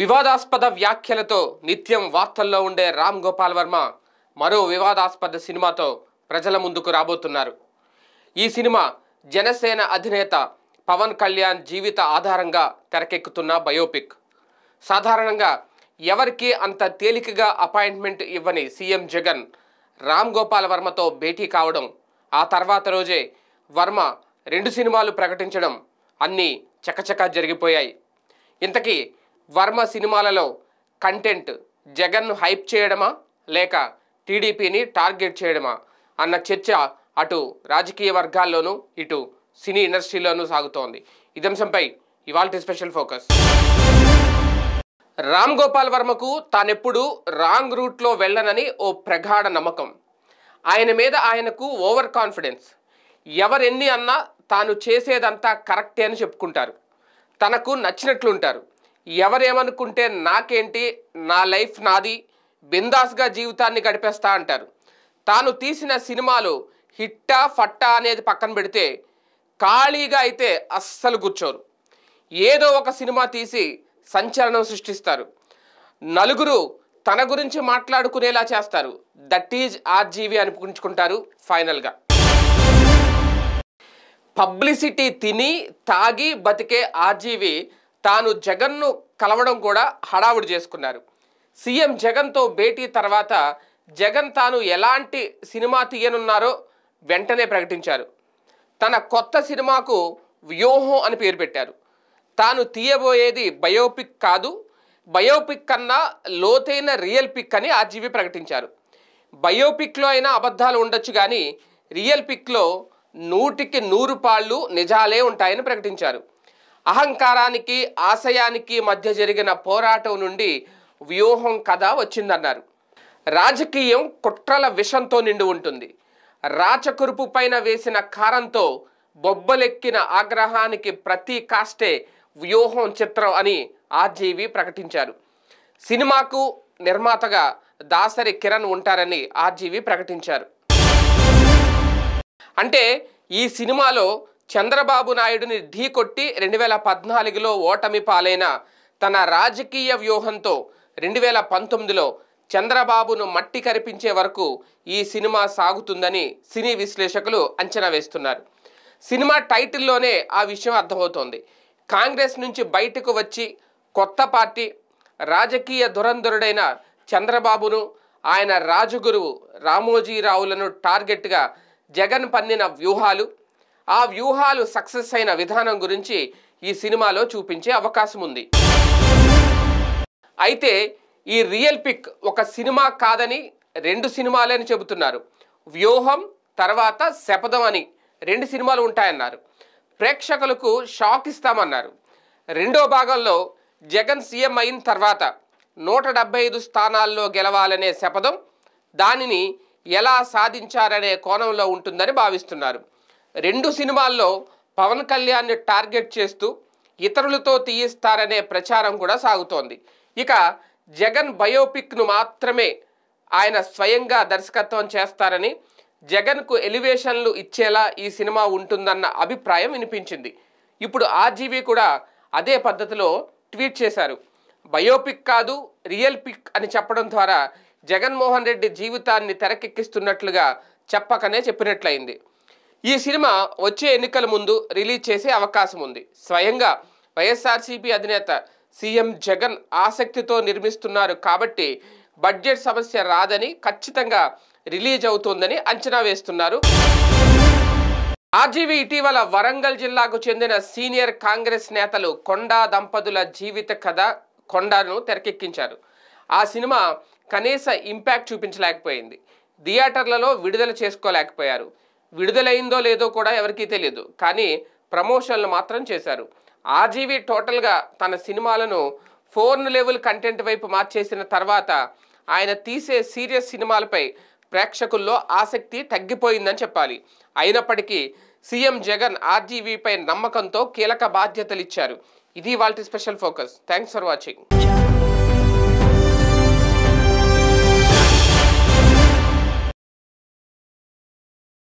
వివాదాస్పద వ్యాఖ్యలతో నిత్యం వార్తల్లో ఉండే రామ్ గోపాల్ వర్మ మరో వివాదాస్పద సినిమాతో ప్రజల ముందుకు రాబోతున్నారు ఈ సినిమా జనసేన అధినేత పవన్ కళ్యాణ్ జీవిత ఆధారంగా తెరకెక్కుతున్న బయోపిక్ సాధారణంగా ఎవరికి అంత తేలికగా అపాయింట్మెంట్ ఇవ్వని సీఎం జగన్ రామ్ గోపాల్ వర్మతో భేటీ కావడం ఆ తర్వాత రోజే వర్మ రెండు సినిమాలు ప్రకటించడం అన్నీ చకచకా జరిగిపోయాయి ఇంతకీ వర్మ సినిమాలలో కంటెంట్ జగన్ను హైప్ చేయడమా లేక టీడీపీని టార్గెట్ చేయడమా అన్న చర్చ అటు రాజకీయ వర్గాల్లోనూ ఇటు సినీ ఇండస్ట్రీలోనూ సాగుతోంది ఇదంశంపై ఇవాళ స్పెషల్ ఫోకస్ రామ్ గోపాల్ వర్మకు తానెప్పుడు రాంగ్ రూట్లో వెళ్ళనని ఓ ప్రగాఢ నమ్మకం ఆయన మీద ఆయనకు ఓవర్ కాన్ఫిడెన్స్ ఎవరెన్ని అన్నా తాను చేసేదంతా కరెక్టే అని చెప్పుకుంటారు తనకు నచ్చినట్లుంటారు ఎవరేమనుకుంటే నాకేంటి నా లైఫ్ నాది బిందాస్గా జీవితాన్ని గడిపేస్తా అంటారు తాను తీసిన సినిమాలు హిట్టా ఫట్టా అనేది పక్కన పెడితే ఖాళీగా అయితే అస్సలు కూర్చోరు ఏదో ఒక సినిమా తీసి సంచలనం సృష్టిస్తారు నలుగురు తన గురించి మాట్లాడుకునేలా చేస్తారు దట్ ఈజ్ ఆర్జీవి అనిపించుకుంటారు ఫైనల్గా పబ్లిసిటీ తిని తాగి బతికే ఆర్జీవి తాను జగన్ను కలవడం కూడా హడావుడి చేసుకున్నారు సీఎం జగన్తో భేటీ తర్వాత జగన్ తాను ఎలాంటి సినిమా తీయనున్నారో వెంటనే ప్రకటించారు తన కొత్త సినిమాకు వ్యూహం అని పేరు పెట్టారు తాను తీయబోయేది బయోపిక్ కాదు బయోపిక్ కన్నా లోతైన రియల్ పిక్ అని ఆర్జీవి ప్రకటించారు బయోపిక్లో అయినా అబద్ధాలు ఉండొచ్చు కానీ రియల్ పిక్లో నూటికి నూరు పాళ్ళు నిజాలే ఉంటాయని ప్రకటించారు అహంకారానికి ఆశయానికి మధ్య జరిగిన పోరాటం నుండి వ్యూహం కథ వచ్చిందన్నారు రాజకీయం కుట్రల విషంతో నిండి ఉంటుంది రాచకురుపు పైన వేసిన కారంతో బొబ్బలెక్కిన ఆగ్రహానికి ప్రతి కాస్టే వ్యూహం చిత్రం అని ఆర్జీవి ప్రకటించారు సినిమాకు నిర్మాతగా దాసరి కిరణ్ ఉంటారని ఆర్జీవి ప్రకటించారు అంటే ఈ సినిమాలో చంద్రబాబు నాయుడుని ఢీకొట్టి రెండు వేల పద్నాలుగులో ఓటమి పాలైన తన రాజకీయ వ్యూహంతో రెండు వేల పంతొమ్మిదిలో చంద్రబాబును మట్టి కరిపించే వరకు ఈ సినిమా సాగుతుందని సినీ విశ్లేషకులు అంచనా వేస్తున్నారు సినిమా టైటిల్లోనే ఆ విషయం అర్థమవుతోంది కాంగ్రెస్ నుంచి బయటకు వచ్చి కొత్త పార్టీ రాజకీయ దురంధరుడైన చంద్రబాబును ఆయన రాజగురువు రామోజీరావులను టార్గెట్గా జగన్ పన్నిన వ్యూహాలు ఆ వ్యూహాలు సక్సెస్ అయిన విధానం గురించి ఈ సినిమాలో చూపించే అవకాశం ఉంది అయితే ఈ రియల్ పిక్ ఒక సినిమా కాదని రెండు సినిమాలే అని చెబుతున్నారు వ్యూహం తర్వాత శపథం అని రెండు సినిమాలు ఉంటాయన్నారు ప్రేక్షకులకు షాక్ ఇస్తామన్నారు రెండో భాగంలో జగన్ సీఎం అయిన తర్వాత నూట ఐదు స్థానాల్లో గెలవాలనే శపథం దానిని ఎలా సాధించారనే కోణంలో ఉంటుందని భావిస్తున్నారు రెండు సినిమాల్లో పవన్ కళ్యాణ్ టార్గెట్ చేస్తూ ఇతరులతో తీయిస్తారనే ప్రచారం కూడా సాగుతోంది ఇక జగన్ బయోపిక్ను మాత్రమే ఆయన స్వయంగా దర్శకత్వం చేస్తారని జగన్కు ఎలివేషన్లు ఇచ్చేలా ఈ సినిమా ఉంటుందన్న అభిప్రాయం వినిపించింది ఇప్పుడు ఆర్జీవీ కూడా అదే పద్ధతిలో ట్వీట్ చేశారు బయోపిక్ కాదు రియల్ పిక్ అని చెప్పడం ద్వారా జగన్మోహన్ రెడ్డి జీవితాన్ని తెరకెక్కిస్తున్నట్లుగా చెప్పకనే చెప్పినట్లయింది ఈ సినిమా వచ్చే ఎన్నికల ముందు రిలీజ్ చేసే అవకాశం ఉంది స్వయంగా వైఎస్ఆర్సీపీ అధినేత సీఎం జగన్ ఆసక్తితో నిర్మిస్తున్నారు కాబట్టి బడ్జెట్ సమస్య రాదని ఖచ్చితంగా రిలీజ్ అవుతుందని అంచనా వేస్తున్నారు ఆర్జీవీ ఇటీవల వరంగల్ జిల్లాకు చెందిన సీనియర్ కాంగ్రెస్ నేతలు కొండా దంపతుల జీవిత కథ కొండను తెరకెక్కించారు ఆ సినిమా కనీస ఇంపాక్ట్ చూపించలేకపోయింది థియేటర్లలో విడుదల చేసుకోలేకపోయారు విడుదలైందో లేదో కూడా ఎవరికీ తెలియదు కానీ ప్రమోషన్లు మాత్రం చేశారు ఆర్జీవి టోటల్గా తన సినిమాలను ఫోర్న్ లెవెల్ కంటెంట్ వైపు మార్చేసిన తర్వాత ఆయన తీసే సీరియస్ సినిమాలపై ప్రేక్షకుల్లో ఆసక్తి తగ్గిపోయిందని చెప్పాలి అయినప్పటికీ సీఎం జగన్ ఆర్జీవీపై నమ్మకంతో కీలక బాధ్యతలు ఇచ్చారు ఇది వాళ్ళ special focus thanks for watching